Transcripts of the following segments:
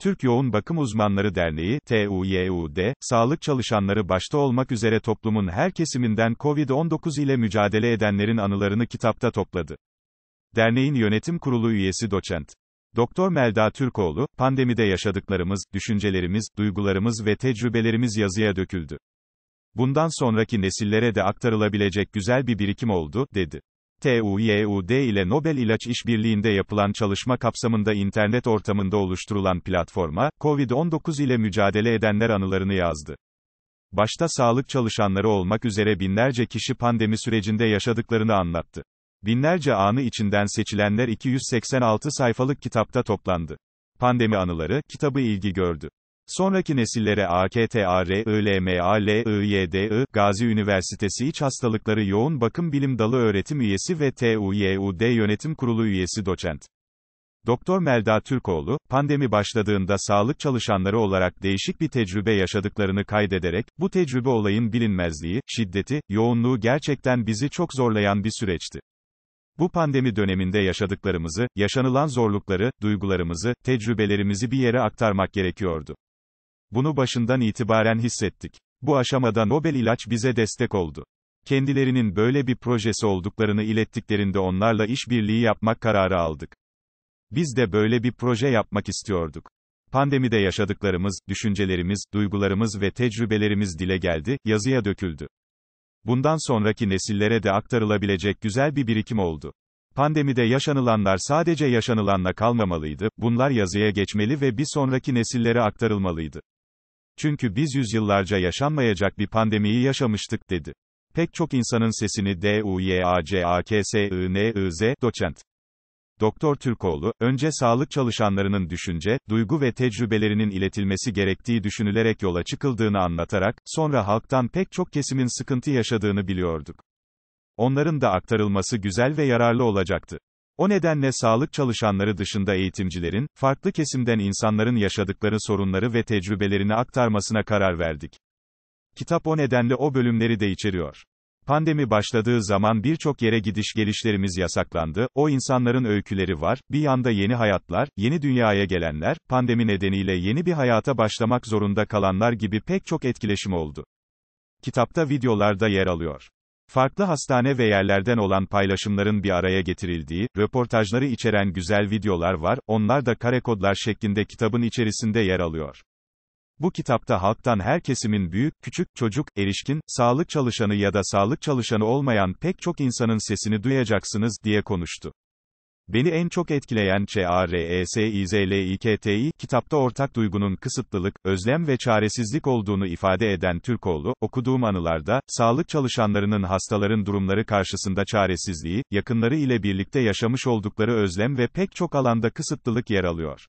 Türk Yoğun Bakım Uzmanları Derneği, TUYUD, sağlık çalışanları başta olmak üzere toplumun her kesiminden COVID-19 ile mücadele edenlerin anılarını kitapta topladı. Derneğin yönetim kurulu üyesi doçent. Doktor Melda Türkoğlu, pandemide yaşadıklarımız, düşüncelerimiz, duygularımız ve tecrübelerimiz yazıya döküldü. Bundan sonraki nesillere de aktarılabilecek güzel bir birikim oldu, dedi. TÜYUD ile Nobel İlaç İşbirliği'nde yapılan çalışma kapsamında internet ortamında oluşturulan platforma, COVID-19 ile mücadele edenler anılarını yazdı. Başta sağlık çalışanları olmak üzere binlerce kişi pandemi sürecinde yaşadıklarını anlattı. Binlerce anı içinden seçilenler 286 sayfalık kitapta toplandı. Pandemi Anıları kitabı ilgi gördü. Sonraki nesillere AKTARÖLMALÖYDI, Gazi Üniversitesi İç Hastalıkları Yoğun Bakım Bilim Dalı Öğretim Üyesi ve TÜYUD Yönetim Kurulu Üyesi Doçent. Doktor Melda Türkoğlu, pandemi başladığında sağlık çalışanları olarak değişik bir tecrübe yaşadıklarını kaydederek, bu tecrübe olayın bilinmezliği, şiddeti, yoğunluğu gerçekten bizi çok zorlayan bir süreçti. Bu pandemi döneminde yaşadıklarımızı, yaşanılan zorlukları, duygularımızı, tecrübelerimizi bir yere aktarmak gerekiyordu. Bunu başından itibaren hissettik. Bu aşamada Nobel İlaç bize destek oldu. Kendilerinin böyle bir projesi olduklarını ilettiklerinde onlarla işbirliği yapmak kararı aldık. Biz de böyle bir proje yapmak istiyorduk. Pandemide yaşadıklarımız, düşüncelerimiz, duygularımız ve tecrübelerimiz dile geldi, yazıya döküldü. Bundan sonraki nesillere de aktarılabilecek güzel bir birikim oldu. Pandemide yaşanılanlar sadece yaşanılanla kalmamalıydı, bunlar yazıya geçmeli ve bir sonraki nesillere aktarılmalıydı. Çünkü biz yüzyıllarca yaşanmayacak bir pandemiyi yaşamıştık, dedi. Pek çok insanın sesini D U Y A A C K S N Z doçent. Doktor Türkoğlu, önce sağlık çalışanlarının düşünce, duygu ve tecrübelerinin iletilmesi gerektiği düşünülerek yola çıkıldığını anlatarak, sonra halktan pek çok kesimin sıkıntı yaşadığını biliyorduk. Onların da aktarılması güzel ve yararlı olacaktı. O nedenle sağlık çalışanları dışında eğitimcilerin, farklı kesimden insanların yaşadıkları sorunları ve tecrübelerini aktarmasına karar verdik. Kitap o nedenle o bölümleri de içeriyor. Pandemi başladığı zaman birçok yere gidiş gelişlerimiz yasaklandı, o insanların öyküleri var, bir yanda yeni hayatlar, yeni dünyaya gelenler, pandemi nedeniyle yeni bir hayata başlamak zorunda kalanlar gibi pek çok etkileşim oldu. Kitapta videolarda yer alıyor. Farklı hastane ve yerlerden olan paylaşımların bir araya getirildiği, röportajları içeren güzel videolar var, onlar da kare kodlar şeklinde kitabın içerisinde yer alıyor. Bu kitapta halktan her kesimin büyük, küçük, çocuk, erişkin, sağlık çalışanı ya da sağlık çalışanı olmayan pek çok insanın sesini duyacaksınız, diye konuştu. Beni en çok etkileyen ÇARESİZLİKTİ, kitapta ortak duygunun kısıtlılık, özlem ve çaresizlik olduğunu ifade eden Türkoğlu, okuduğum anılarda, sağlık çalışanlarının hastaların durumları karşısında çaresizliği, yakınları ile birlikte yaşamış oldukları özlem ve pek çok alanda kısıtlılık yer alıyor.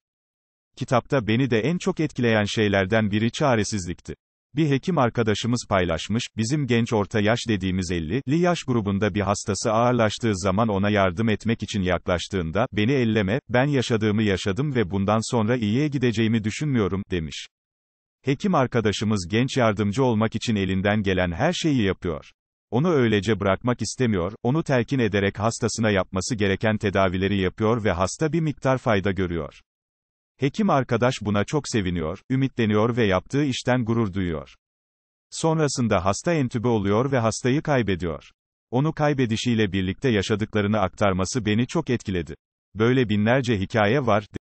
Kitapta beni de en çok etkileyen şeylerden biri çaresizlikti. Bir hekim arkadaşımız paylaşmış, bizim genç orta yaş dediğimiz 50'li yaş grubunda bir hastası ağırlaştığı zaman ona yardım etmek için yaklaştığında, beni elleme, ben yaşadığımı yaşadım ve bundan sonra iyiye gideceğimi düşünmüyorum, demiş. Hekim arkadaşımız genç yardımcı olmak için elinden gelen her şeyi yapıyor. Onu öylece bırakmak istemiyor, onu telkin ederek hastasına yapması gereken tedavileri yapıyor ve hasta bir miktar fayda görüyor. Hekim arkadaş buna çok seviniyor, ümitleniyor ve yaptığı işten gurur duyuyor. Sonrasında hasta entübe oluyor ve hastayı kaybediyor. Onu kaybedişiyle birlikte yaşadıklarını aktarması beni çok etkiledi. Böyle binlerce hikaye var,